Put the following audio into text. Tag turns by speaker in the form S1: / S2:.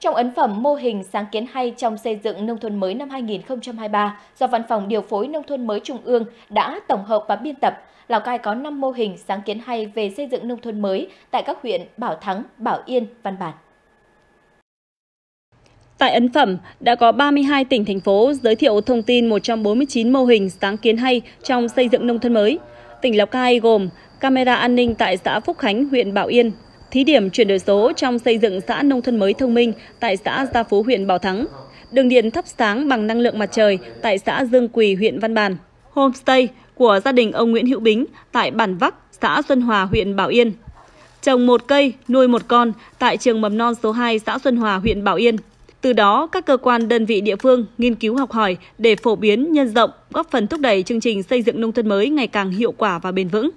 S1: Trong ấn phẩm Mô hình sáng kiến hay trong xây dựng nông thôn mới năm 2023 do Văn phòng Điều phối Nông thôn mới Trung ương đã tổng hợp và biên tập, Lào Cai có 5 mô hình sáng kiến hay về xây dựng nông thôn mới tại các huyện Bảo Thắng, Bảo Yên, Văn Bản.
S2: Tại ấn phẩm, đã có 32 tỉnh, thành phố giới thiệu thông tin 149 mô hình sáng kiến hay trong xây dựng nông thôn mới. Tỉnh Lào Cai gồm camera an ninh tại xã Phúc Khánh, huyện Bảo Yên, thí điểm chuyển đổi số trong xây dựng xã nông thôn mới thông minh tại xã Gia Phú huyện Bảo Thắng, đường điện thắp sáng bằng năng lượng mặt trời tại xã Dương Quỳ huyện Văn Bàn, homestay của gia đình ông Nguyễn Hữu Bính tại bản Vắc, xã Xuân Hòa huyện Bảo Yên. Trồng một cây, nuôi một con tại trường mầm non số 2 xã Xuân Hòa huyện Bảo Yên. Từ đó, các cơ quan đơn vị địa phương nghiên cứu học hỏi để phổ biến, nhân rộng, góp phần thúc đẩy chương trình xây dựng nông thôn mới ngày càng hiệu quả và bền vững.